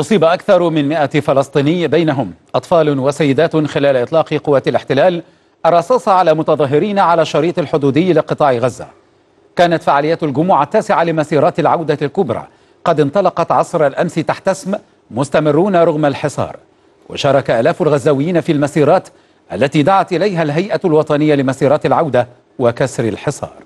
أصيب أكثر من 100 فلسطيني بينهم أطفال وسيدات خلال إطلاق قوات الاحتلال الرصاص على متظاهرين على الشريط الحدودي لقطاع غزة كانت فعاليات الجمعة التاسعة لمسيرات العودة الكبرى قد انطلقت عصر الأمس تحت اسم مستمرون رغم الحصار وشارك ألاف الغزاويين في المسيرات التي دعت إليها الهيئة الوطنية لمسيرات العودة وكسر الحصار